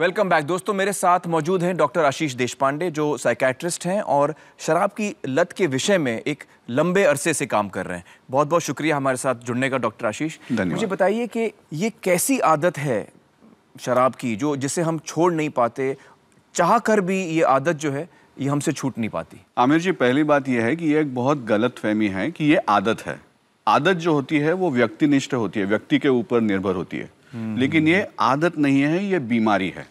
Welcome back दोस्तों मेरे साथ मौजूद हैं डॉक्टर आशीष देशपांडे जो साइकेट्रिस्ट हैं और शराब की लत के विषय में एक लंबे अरसे से काम कर रहे हैं बहुत बहुत शुक्रिया हमारे साथ जुड़ने का डॉक्टर आशीष मुझे बताइए कि ये कैसी आदत है शराब की जो जिसे हम छोड़ नहीं पाते चाह कर भी ये आदत जो है ये हमसे छूट नहीं पाती आमिर जी पहली बात यह है कि ये एक बहुत गलत फहमी है कि ये आदत है आदत जो होती है वो व्यक्तिनिष्ठ होती है व्यक्ति के ऊपर निर्भर होती है लेकिन ये आदत नहीं है ये बीमारी है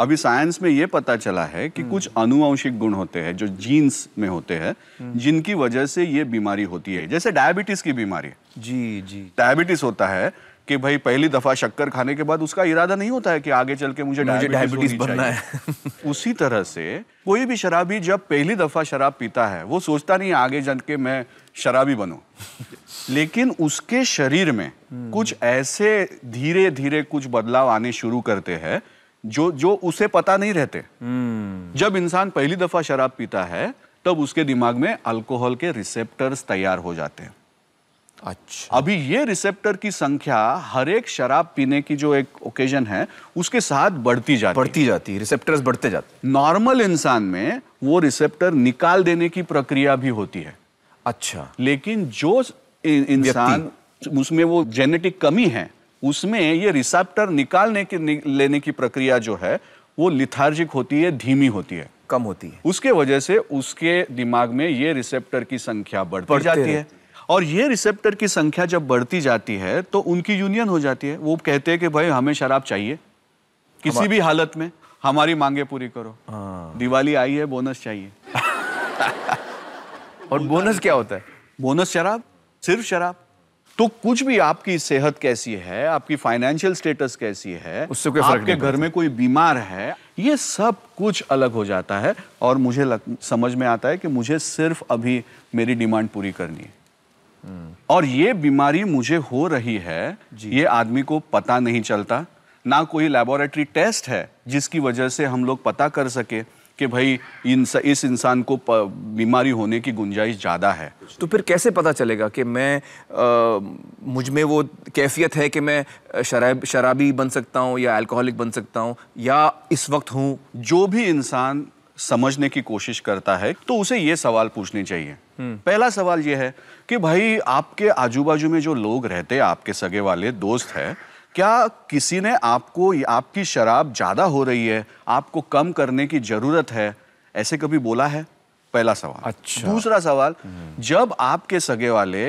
अभी साइंस में ये पता चला है कि कुछ अनुवंशिक गुण होते हैं जो जीन्स में होते हैं जिनकी वजह से ये बीमारी होती है जैसे डायबिटीज की बीमारी जी जी डायबिटीज होता है कि भाई पहली दफा शक्कर खाने के बाद उसका इरादा नहीं होता है कि आगे चल के मुझे डायबिटीज बनना है उसी तरह से कोई भी शराबी जब पहली दफा शराब पीता है वो सोचता नहीं आगे जन के मैं शराबी बनो लेकिन उसके शरीर में कुछ ऐसे धीरे धीरे कुछ बदलाव आने शुरू करते हैं जो जो उसे पता नहीं रहते हम्म। जब इंसान पहली दफा शराब पीता है तब उसके दिमाग में अल्कोहल के रिसेप्टर्स तैयार हो जाते हैं अच्छा अभी ये रिसेप्टर की संख्या हर एक शराब पीने की जो एक ओकेजन है उसके साथ बढ़ती जाती बढ़ती जाती रिसेप्टर्स बढ़ते जाते नॉर्मल इंसान में वो रिसेप्टर निकाल देने की प्रक्रिया भी होती है अच्छा लेकिन जो इंसान उसमें वो जेनेटिक कमी है उसमें ये रिसेप्टर निकालने की नि, लेने की प्रक्रिया जो है वो लिथार्जिक होती है धीमी होती है कम होती है उसके वजह से उसके दिमाग में ये रिसेप्टर की संख्या बढ़ती जाती है और ये रिसेप्टर की संख्या जब बढ़ती जाती है तो उनकी यूनियन हो जाती है वो कहते हैं कि भाई हमें शराब चाहिए किसी भी हालत में हमारी मांगे पूरी करो हाँ। दिवाली आई है बोनस चाहिए और बोनस क्या होता है बोनस शराब सिर्फ शराब तो कुछ भी आपकी सेहत कैसी है आपकी फाइनेंशियल स्टेटस कैसी है उससे कोई आपके घर में कोई बीमार है ये सब कुछ अलग हो जाता है और मुझे लग, समझ में आता है कि मुझे सिर्फ अभी मेरी डिमांड पूरी करनी है हम्म। और ये बीमारी मुझे हो रही है ये आदमी को पता नहीं चलता ना कोई लेबोरेटरी टेस्ट है जिसकी वजह से हम लोग पता कर सके कि भाई स, इस इंसान को बीमारी होने की गुंजाइश ज़्यादा है तो फिर कैसे पता चलेगा कि मैं मुझ में वो कैफियत है कि मैं शराब शराबी बन सकता हूँ या अल्कोहलिक बन सकता हूँ या इस वक्त हूँ जो भी इंसान समझने की कोशिश करता है तो उसे ये सवाल पूछने चाहिए हम्म। पहला सवाल ये है कि भाई आपके आजू बाजू में जो लोग रहते हैं आपके सगे वाले दोस्त हैं क्या किसी ने आपको आपकी शराब ज़्यादा हो रही है आपको कम करने की ज़रूरत है ऐसे कभी बोला है पहला सवाल अच्छा दूसरा सवाल हम्म। जब आपके सगे वाले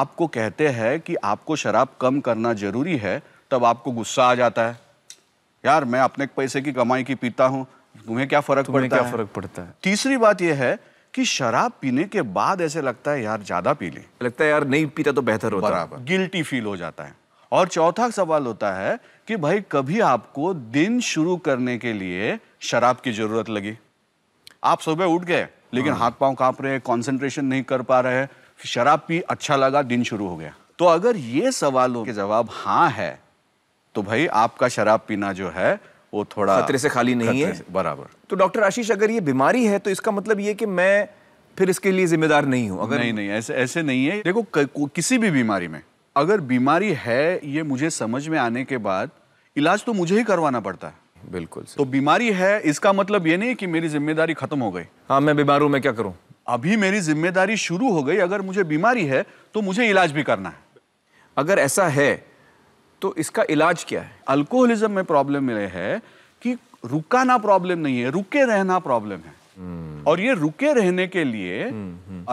आपको कहते हैं कि आपको शराब कम करना ज़रूरी है तब आपको गुस्सा आ जाता है यार मैं अपने पैसे की कमाई की पीता हूं तुम्हें क्या फ़र्क पड़ता क्या है फ़र्क पड़ता है तीसरी बात यह है कि शराब पीने के बाद ऐसे लगता है यार ज़्यादा पी ली लगता है यार नहीं पीता तो बेहतर होता है गिल्टी फील हो जाता है और चौथा सवाल होता है कि भाई कभी आपको दिन शुरू करने के लिए शराब की जरूरत लगी आप सुबह उठ गए लेकिन हाँ। हाथ पांव कांप रहे कॉन्सेंट्रेशन नहीं कर पा रहे शराब पी अच्छा लगा दिन शुरू हो गया तो अगर ये सवालों के जवाब हाँ है तो भाई आपका शराब पीना जो है वो थोड़ा खतरे से खाली नहीं है बराबर तो डॉक्टर आशीष अगर ये बीमारी है तो इसका मतलब ये कि मैं फिर इसके लिए जिम्मेदार नहीं हूं अगर नहीं नहीं ऐसे ऐसे नहीं है देखो किसी भी बीमारी में अगर बीमारी है ये मुझे समझ में आने के बाद इलाज तो मुझे ही करवाना पड़ता है बिल्कुल तो बीमारी है इसका मतलब ये नहीं कि मेरी जिम्मेदारी खत्म हो गई हाँ मैं बीमार हूँ मैं क्या करूँ अभी मेरी जिम्मेदारी शुरू हो गई अगर मुझे बीमारी है तो मुझे इलाज भी करना है अगर ऐसा है तो इसका इलाज क्या है अल्कोहलिज्म में प्रॉब्लम है कि रुकाना प्रॉब्लम नहीं है रुके रहना प्रॉब्लम है hmm. हम्म। और ये रुके रहने के लिए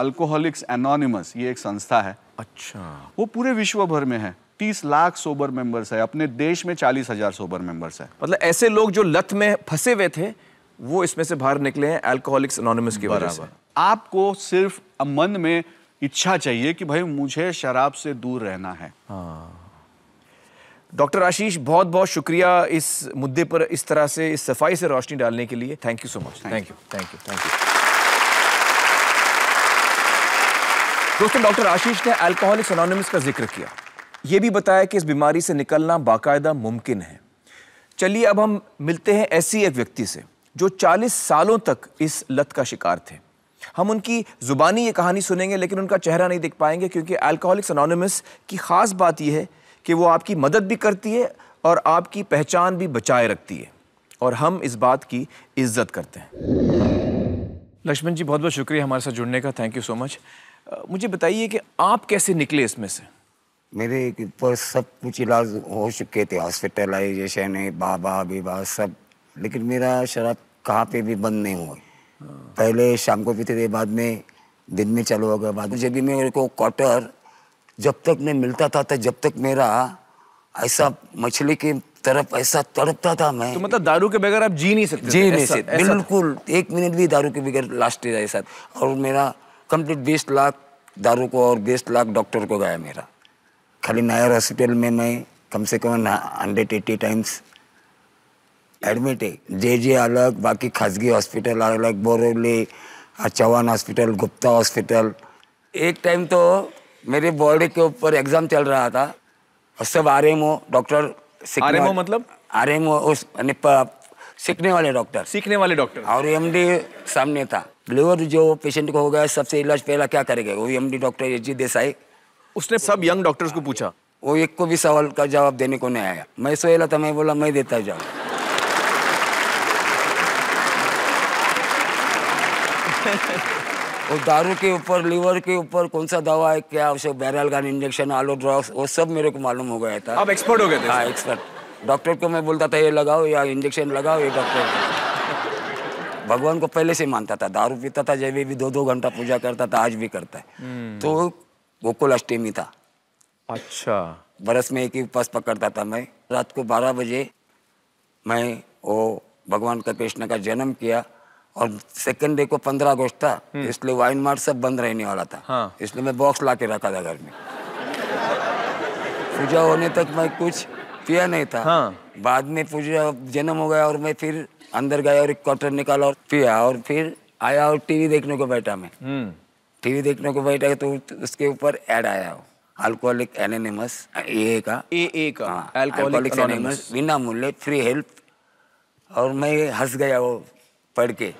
अल्कोहलिक्स हम्म, हम्म। एनोनिमस ये एक संस्था है अच्छा वो पूरे विश्व भर में है तीस लाख सोबर मेंबर्स है अपने देश में चालीस हजार सोबर मेंबर्स है मतलब ऐसे लोग जो लत में फंसे हुए थे वो इसमें से बाहर निकले हैं अल्कोहलिक्स एनोनिमस की वजह से आपको सिर्फ मन में इच्छा चाहिए कि भाई मुझे शराब से दूर रहना है हाँ। डॉक्टर आशीष बहुत बहुत शुक्रिया इस मुद्दे पर इस तरह से इस सफाई से रोशनी डालने के लिए thank you so much thank you thank you thank you दोस्तों डॉक्टर आशीष ने अल्कोहलिक अनोनिमस का जिक्र किया ये भी बताया कि इस बीमारी से निकलना बाकायदा मुमकिन है चलिए अब हम मिलते हैं ऐसी एक व्यक्ति से जो 40 सालों तक इस लत का शिकार थे हम उनकी ज़ुबानी ये कहानी सुनेंगे लेकिन उनका चेहरा नहीं देख पाएंगे क्योंकि अल्कोहलिक अनोनिमस की ख़ास बात यह है कि वो आपकी मदद भी करती है और आपकी पहचान भी बचाए रखती है और हम इस बात की इज्जत करते हैं लक्ष्मण जी बहुत बहुत शुक्रिया हमारे साथ जुड़ने का थैंक यू सो मच मुझे बताइए कि आप कैसे निकले इसमें से मेरे ऊपर सब कुछ इलाज हो चुके थे हॉस्पिटलाइजेशन है बाबा बीबा सब लेकिन मेरा शराब कहाँ पे भी बंद नहीं हुआ हाँ। पहले शाम को पीते थे बाद में दिन में चालू हो गया बाद में जब भी मेरे को क्वार्टर जब तक मैं मिलता था जब तक मेरा ऐसा मछली की तरफ ऐसा तड़पता था मैं तो मतलब दारू के बगैर आप जी नहीं सकते जी नहीं सकते बिल्कुल एक मिनट भी दारू के बगैर लास्ट है ऐसा और मेरा कंप्लीट बीस लाख दारू को और बीस लाख डॉक्टर को गया मेरा खाली नायर हॉस्पिटल में मैं कम से कम हंड्रेड एट्टी टाइम्स एडमिट है जे जे अलग बाकी खासगी हॉस्पिटल अलग बोरेली चौहान हॉस्पिटल गुप्ता हॉस्पिटल एक टाइम तो मेरे बॉडी के ऊपर एग्जाम चल रहा था और सब R M O doctor R M O मतलब आर एम ओ सीखने वाले डॉक्टर सीखने वाले डॉक्टर और एम डी सामने था लिवर जो पेशेंट को हो गया सबसे इलाज पहला क्या करेगा वो M D doctor H Desai उसने सब यंग डॉक्टर्स को पूछा वो एक को भी सवाल का जवाब देने को नहीं आया मैं सोला था मैं बोला मैं देता जाऊँ वो दारू के ऊपर लीवर के ऊपर कौन सा दवा है क्या उसे बैरल गन इंजेक्शन आलो ड्रग्स वो सब मेरे को मालूम हो गया था अब एक्सपर्ट हो गए थे हाँ एक्सपर्ट डॉक्टर को मैं बोलता था ये लगाओ या इंजेक्शन लगाओ ये डॉक्टर भगवान को पहले से मानता था दारू पीता था जब भी दो दो घंटा पूजा करता था आज भी करता है हम्म। तो गोकुल अष्टमी था अच्छा बरस में एक ही उपवास पकड़ता था मैं रात को बारह बजे मैं वो भगवान का कृष्ण का जन्म किया और सेकंड डे को पंद्रह अगस्त था हम्म। इसलिए वाइन मार्ट सब बंद रहने वाला था हाँ। इसलिए मैं बॉक्स ला के रखा था घर में पूजा होने तक मैं कुछ पिया नहीं था हाँ। बाद में पूजा जन्म हो गया और मैं फिर अंदर गया और एक क्वार्टर निकाला और पिया और फिर आया और टीवी देखने को बैठा मैं टीवी हम्म। देखने को बैठा तो उसके ऊपर एड आया अल्कोहलिक एनेनिमस ए का ए ए का अल्कोहलिक हाँ, एनेनिमस बिना मूल्य फ्री हेल्प और मैं हंस गया वो पढ़ के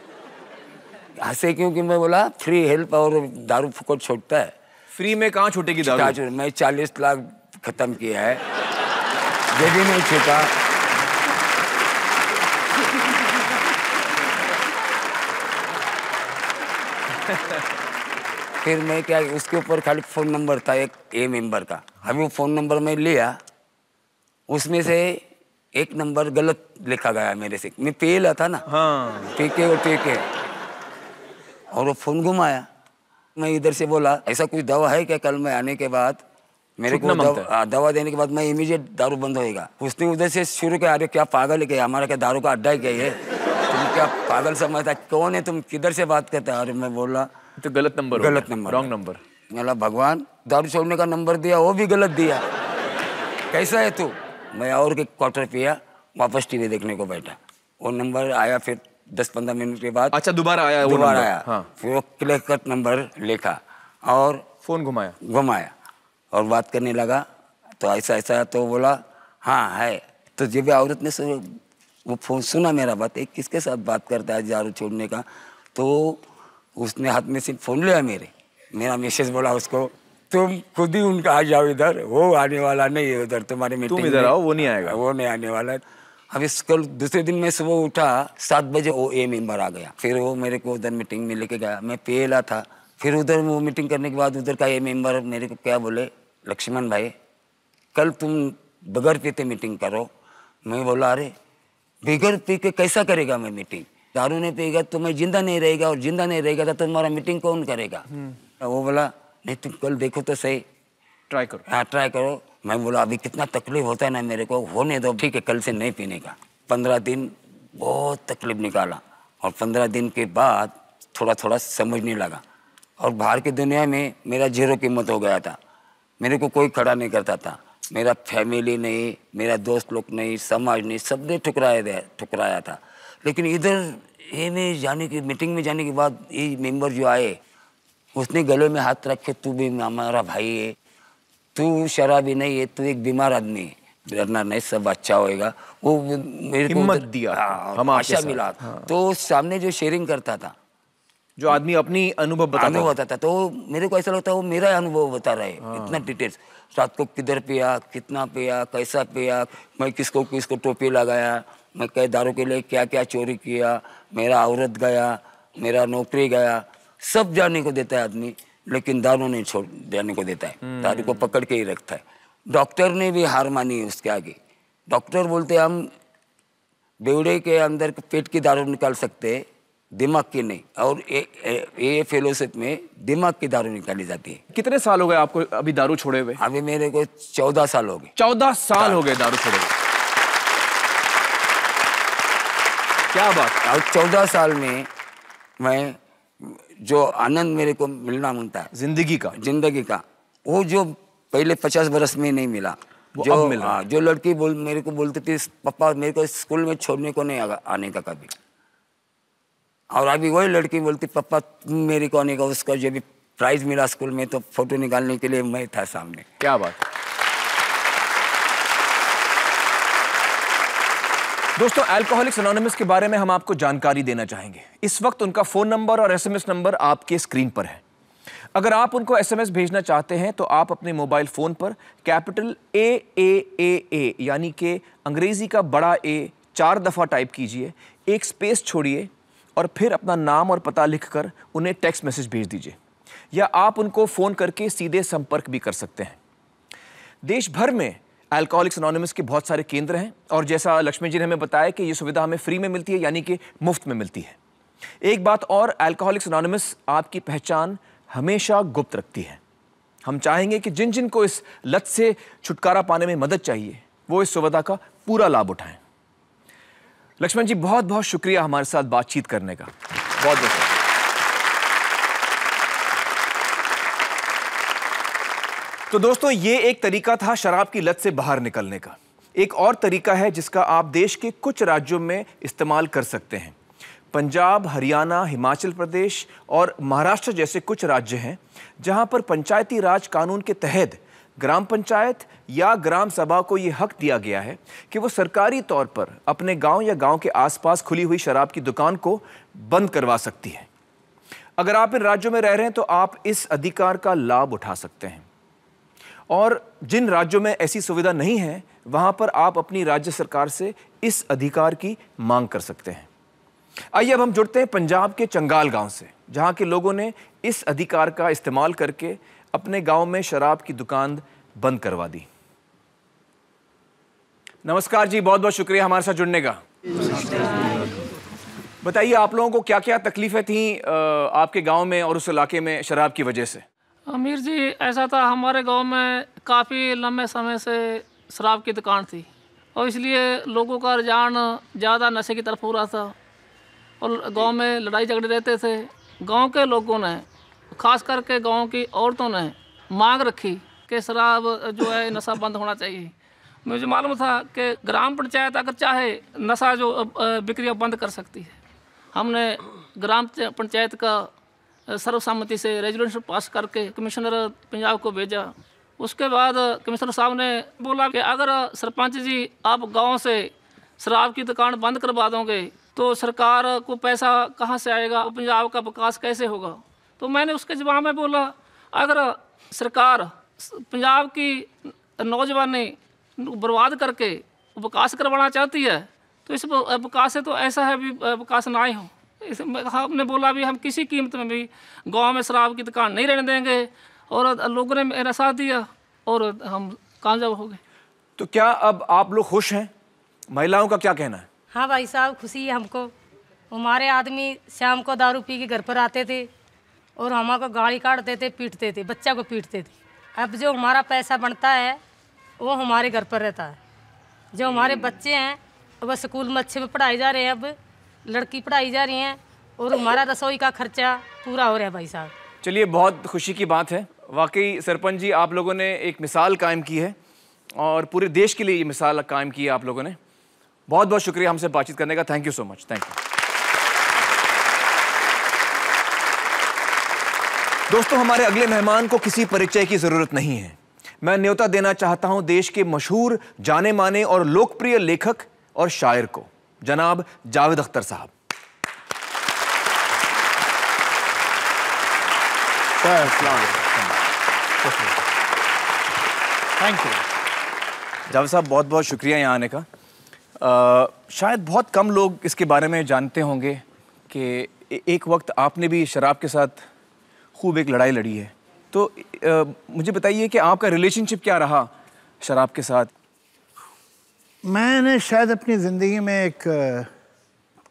हंसे क्योंकि मैं बोला फ्री हेल्प और दारू को छोटता है फ्री में कहाँ छोटेगी दारू मैं चालीस लाख खत्म किया है ये भी नहीं छूटा फिर मैं क्या उसके ऊपर खाली फ़ोन नंबर था एक ए मेंबर का हमें वो फ़ोन नंबर मैं लिया उसमें से एक नंबर गलत लिखा गया मेरे से मैं पेला था ना हाँ। टेके और टेके और वो फोन घुमाया मैं इधर से बोला ऐसा कुछ दवा है क्या कल मैं आने के बाद मेरे को दव, आ, हाँ, दवा देने के बाद मैं इमीडिएट दारू बंद होएगा उसने उधर से शुरू किया अरे क्या पागल है हमारा क्या दारू का अड्डा ही क्या है तुम क्या पागल समझता कौन है तुम किधर से बात करते अरे मैं बोला तो गलत नंबर गलत नंबर रॉन्ग नंबर मेरा भगवान दारू छोड़ने का नंबर दिया वो भी गलत दिया कैसा है तू मैं और के क्वार्टर पिया वापस टीवी देखने को बैठा वो नंबर आया फिर दस पंद्रह मिनट के बाद अच्छा दोबारा आया दोबारा आया हाँ। फिर वो क्लियर कट नंबर लिखा और फोन घुमाया घुमाया और बात करने लगा तो ऐसा ऐसा तो बोला हाँ है तो जब औरत ने वो फोन सुना मेरा बात एक किसके साथ बात करता है जारू छोड़ने का तो उसने हाथ में से फ़ोन लिया मेरे मेरा मैसेज बोला उसको तुम खुद ही उनका आ जाओ इधर वो आने वाला नहीं है उधर तुम्हारे मीटिंग तुम इधर आओ वो नहीं आएगा वो नहीं आने वाला अब इस कल दूसरे दिन मैं सुबह उठा सात बजे वो ए मेंबर आ गया फिर वो मेरे को उधर मीटिंग में लेके गया मैं पेला था फिर उधर वो मीटिंग करने के बाद उधर का ए मेंबर मेरे को क्या बोले लक्ष्मण भाई कल तुम बगैर पीते मीटिंग करो मैं बोला अरे बगैर पी के कैसा करेगा मैं मीटिंग दारू नहीं पिएगा तो मैं जिंदा नहीं रहेगा और जिंदा नहीं रहेगा तो तुम्हारा मीटिंग कौन करेगा हम्म। वो बोला नहीं तुम कल देखो तो सही ट्राई करो हाँ ट्राई करो मैं बोला अभी कितना तकलीफ होता है ना मेरे को होने दो ठीक है कल से नहीं पीने का पंद्रह दिन बहुत तकलीफ निकाला और पंद्रह दिन के बाद थोड़ा थोड़ा समझने लगा और बाहर की दुनिया में मेरा जीरो कीमत हो गया था मेरे को कोई खड़ा नहीं करता था मेरा फैमिली नहीं मेरा दोस्त लोग नहीं समाज नहीं सब ने ठुकराया ठुकराया था लेकिन इधर ये में जाने की मीटिंग में जाने के बाद ये मेंबर जो आए उसने गले में हाथ रखे तू भी हमारा भाई है तू शराबी नहीं है तू एक बीमार आदमी है डरना नहीं सब अच्छा होएगा वो मेरे हिम्मत दिया हम हाँ, आशा मिला हाँ। तो सामने जो शेयरिंग करता था जो आदमी अपनी अनुभव बता अनुभव बताता था तो मेरे को ऐसा लगता है वो मेरा अनुभव बता रहा है हाँ। इतना डिटेल्स रात को किधर पिया कितना पिया कैसा पिया मैं किसको किसको टोपी लगाया मैं कई दारू के लिए क्या क्या चोरी किया मेरा औरत गया मेरा नौकरी गया सब जाने को देता है आदमी लेकिन दारू नहीं छोड़ जाने को देता है हम्म। दारू को पकड़ के ही रखता है डॉक्टर ने भी हार मानी है उसके आगे डॉक्टर बोलते हम बेवड़े के अंदर पेट की दारू निकाल सकते हैं दिमाग की नहीं और ये फेलोशिप में दिमाग की दारू निकाली जाती है कितने साल हो गए आपको अभी दारू छोड़े हुए अभी मेरे को चौदह साल हो गए चौदह साल हो गए दारू छोड़े हुए हाँ। क्या बात और चौदह साल में मैं जो आनंद मेरे को मिलना मिलता है जिंदगी का जिंदगी का वो जो पहले पचास बरस में नहीं मिला जो मिला। हाँ, जो लड़की बोल मेरे को बोलती थी पापा मेरे को स्कूल में छोड़ने को नहीं आने का कभी और अभी वही लड़की बोलती पापा मेरे को आने का उसका जो भी प्राइज मिला स्कूल में तो फोटो निकालने के लिए मैं था सामने क्या बात दोस्तों एल्कोहलिक्स अनोनिमस के बारे में हम आपको जानकारी देना चाहेंगे इस वक्त उनका फ़ोन नंबर और एसएमएस नंबर आपके स्क्रीन पर है अगर आप उनको एसएमएस भेजना चाहते हैं तो आप अपने मोबाइल फ़ोन पर capital A A A A यानी कि अंग्रेज़ी का बड़ा ए चार दफ़ा टाइप कीजिए एक स्पेस छोड़िए और फिर अपना नाम और पता लिखकर उन्हें टेक्स्ट मैसेज भेज दीजिए या आप उनको फ़ोन करके सीधे संपर्क भी कर सकते हैं देश भर में अल्कोहलिक्स अनोनमस के बहुत सारे केंद्र हैं और जैसा लक्ष्मी जी ने हमें बताया कि ये सुविधा हमें फ्री में मिलती है यानी कि मुफ्त में मिलती है एक बात और अल्कोहलिक्स अनोनमस आपकी पहचान हमेशा गुप्त रखती है हम चाहेंगे कि जिन जिन को इस लत से छुटकारा पाने में मदद चाहिए वो इस सुविधा का पूरा लाभ उठाएं लक्ष्मण जी बहुत बहुत शुक्रिया हमारे साथ बातचीत करने का बहुत बहुत तो दोस्तों ये एक तरीका था शराब की लत से बाहर निकलने का एक और तरीका है जिसका आप देश के कुछ राज्यों में इस्तेमाल कर सकते हैं पंजाब हरियाणा हिमाचल प्रदेश और महाराष्ट्र जैसे कुछ राज्य हैं जहां पर पंचायती राज कानून के तहत ग्राम पंचायत या ग्राम सभा को ये हक दिया गया है कि वो सरकारी तौर पर अपने गांव या गांव के आसपास खुली हुई शराब की दुकान को बंद करवा सकती है अगर आप इन राज्यों में रह रहे हैं तो आप इस अधिकार का लाभ उठा सकते हैं और जिन राज्यों में ऐसी सुविधा नहीं है वहाँ पर आप अपनी राज्य सरकार से इस अधिकार की मांग कर सकते हैं आइए अब हम जुड़ते हैं पंजाब के चंगाल गांव से जहाँ के लोगों ने इस अधिकार का इस्तेमाल करके अपने गांव में शराब की दुकान बंद करवा दी नमस्कार जी बहुत बहुत शुक्रिया हमारे साथ जुड़ने का बताइए आप लोगों को क्या क्या तकलीफें थी आपके गांव में और उस इलाके में शराब की वजह से अमीर जी ऐसा था हमारे गांव में काफ़ी लंबे समय से शराब की दुकान थी और इसलिए लोगों का रुझान ज़्यादा नशे की तरफ हो रहा था और गांव में लड़ाई झगड़े रहते थे गांव के लोगों ने खास करके गांव की औरतों ने मांग रखी कि शराब जो है नशा बंद होना चाहिए मुझे मालूम था कि ग्राम पंचायत अगर चाहे नशा जो बिक्रिया बंद कर सकती है हमने ग्राम पंचायत का सर्वसम्मति से रेजुलेशन पास करके कमिश्नर पंजाब को भेजा उसके बाद कमिश्नर साहब ने बोला कि अगर सरपंच जी आप गांव से शराब की दुकान बंद करवा दोगे तो सरकार को पैसा कहाँ से आएगा पंजाब का विकास कैसे होगा तो मैंने उसके जवाब में बोला अगर सरकार पंजाब की नौजवानी बर्बाद करके विकास करवाना चाहती है तो इस विकास से तो ऐसा है भी विकास ना ही हो हाँ, हमने बोला भी हम किसी कीमत में भी गांव में शराब की दुकान नहीं रहने देंगे और लोगों ने मेरा साथ दिया और हम कामयाब हो गए तो क्या अब आप लोग खुश हैं महिलाओं का क्या कहना है हाँ भाई साहब खुशी है हमको हमारे आदमी शाम को दारू पी के घर पर आते थे और हमारे को गाड़ी काटते थे पीटते थे बच्चा को पीटते थे अब जो हमारा पैसा बनता है वो हमारे घर पर रहता है जो हमारे बच्चे हैं वह स्कूल में अच्छे में पढ़ाए जा रहे हैं अब लड़की पढ़ाई जा रही है और हमारा रसोई का खर्चा पूरा हो रहा है भाई साहब चलिए बहुत खुशी की बात है वाकई सरपंच जी आप लोगों ने एक मिसाल कायम की है और पूरे देश के लिए ये मिसाल कायम की है आप लोगों ने बहुत बहुत शुक्रिया हमसे बातचीत करने का thank you so much thank you दोस्तों हमारे अगले मेहमान को किसी परिचय की जरूरत नहीं है मैं न्योता देना चाहता हूं देश के मशहूर जाने माने और लोकप्रिय लेखक और शायर को जनाब जावेद अख्तर साहब थैंक यू जावेद साहब बहुत बहुत शुक्रिया यहाँ आने का आ, शायद बहुत कम लोग इसके बारे में जानते होंगे कि एक वक्त आपने भी शराब के साथ खूब एक लड़ाई लड़ी है तो आ, मुझे बताइए कि आपका रिलेशनशिप क्या रहा शराब के साथ मैंने शायद अपनी ज़िंदगी में एक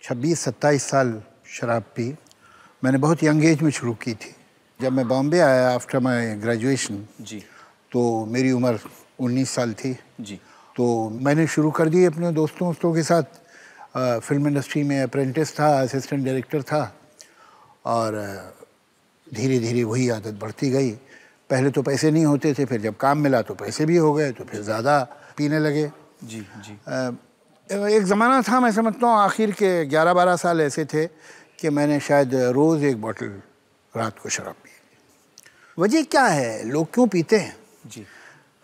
26 सत्ताईस साल शराब पी मैंने बहुत यंग एज में शुरू की थी जब मैं बॉम्बे आया आफ्टर माय ग्रेजुएशन जी तो मेरी उम्र 19 साल थी जी तो मैंने शुरू कर दी अपने दोस्तों दोस्तों के साथ आ, फिल्म इंडस्ट्री में अप्रेंटिस था असिस्टेंट डायरेक्टर था और धीरे धीरे वही आदत बढ़ती गई पहले तो पैसे नहीं होते थे फिर जब काम मिला तो पैसे भी हो गए तो फिर ज़्यादा पीने लगे जी जी एक ज़माना था मैं समझता हूँ आखिर के 11-12 साल ऐसे थे कि मैंने शायद रोज़ एक बोतल रात को शराब पी वजह क्या है लोग क्यों पीते हैं जी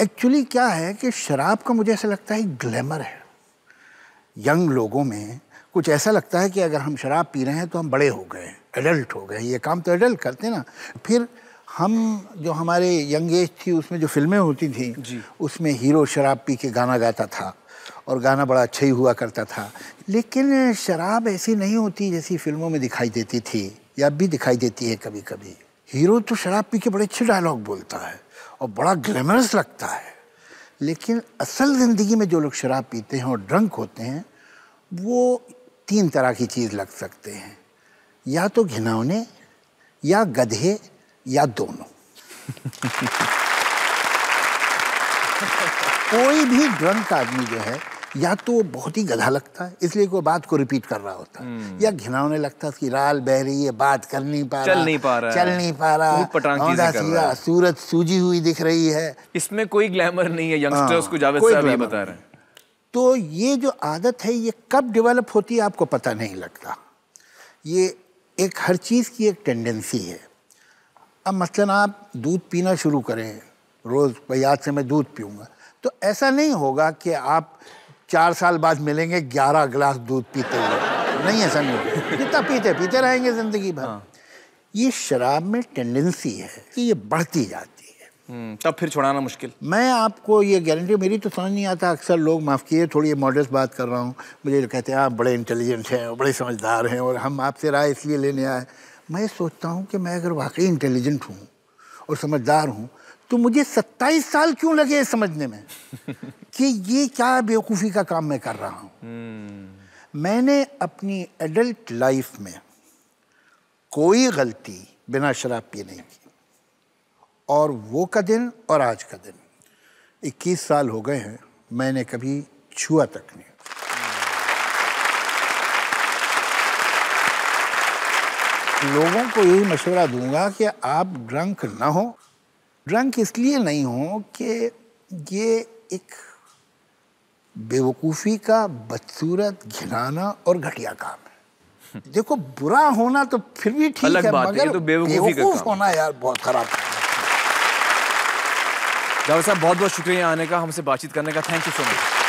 एक्चुअली क्या है कि शराब का मुझे ऐसा लगता है ग्लैमर है यंग लोगों में कुछ ऐसा लगता है कि अगर हम शराब पी रहे हैं तो हम बड़े हो गए एडल्ट हो गए ये काम तो एडल्ट करते ना फिर हम जो हमारे यंग एज थी उसमें जो फिल्में होती थी उसमें हीरो शराब पी के गाना गाता था और गाना बड़ा अच्छा ही हुआ करता था लेकिन शराब ऐसी नहीं होती जैसी फिल्मों में दिखाई देती थी या भी दिखाई देती है कभी कभी हीरो तो शराब पी के बड़े अच्छे डायलॉग बोलता है और बड़ा ग्लैमरस लगता है लेकिन असल ज़िंदगी में जो लोग शराब पीते हैं और ड्रंक होते हैं वो तीन तरह की चीज़ लग सकते हैं या तो घिनौने या गधे या दोनों कोई भी ग्रंथ आदमी जो है या तो बहुत ही गधा लगता है इसलिए कोई बात को रिपीट कर रहा होता है hmm. या घिनावने लगता है कि राल बह रही है बात कर नहीं पा रहा चल नहीं पा रहा चल नहीं पा रहा सीधा सूरत सूजी हुई दिख रही है इसमें कोई ग्लैमर नहीं है यंगस्टर्स हाँ, को जावेद साहब ये बता रहे हैं तो ये जो आदत है ये कब डेवलप होती है आपको पता नहीं लगता ये एक हर चीज़ की एक टेंडेंसी है अब मसलन आप दूध पीना शुरू करें रोज़ भाई आज से मैं दूध पीऊँगा तो ऐसा नहीं होगा कि आप चार साल बाद मिलेंगे ग्यारह गिलास दूध पीते हुए नहीं ऐसा नहीं होगा जितना पीते पीते रहेंगे ज़िंदगी भर हाँ। ये शराब में टेंडेंसी है कि ये बढ़ती जाती है हम्म, तब फिर छुड़ाना मुश्किल मैं आपको ये गारंटी मेरी तो समझ नहीं आता अक्सर लोग माफ़ किए थोड़ी मॉडर्स बात कर रहा हूँ मुझे तो कहते हैं आप बड़े इंटेलिजेंट हैं बड़े समझदार हैं और हम आपसे राय इसलिए लेने आए मैं सोचता हूँ कि मैं अगर वाकई इंटेलिजेंट हूँ और समझदार हूँ तो मुझे सत्ताईस साल क्यों लगे समझने में कि ये क्या बेवकूफ़ी का काम मैं कर रहा हूँ hmm. हम्म। मैंने अपनी एडल्ट लाइफ में कोई गलती बिना शराब पिए नहीं की और वो का दिन और आज का दिन 21 साल हो गए हैं मैंने कभी छुआ तक नहीं लोगों को यही मशवरा दूंगा कि आप ड्रंक ना हो ड्रंक इसलिए नहीं हो कि ये एक बेवकूफ़ी का बदसूरत घिनाना और घटिया काम है देखो बुरा होना तो फिर भी ठीक है मगर तो बेवकूफ़ होना यार बहुत ख़राब है डॉक्टर साहब बहुत बहुत शुक्रिया आने का हमसे बातचीत करने का थैंक यू सो मच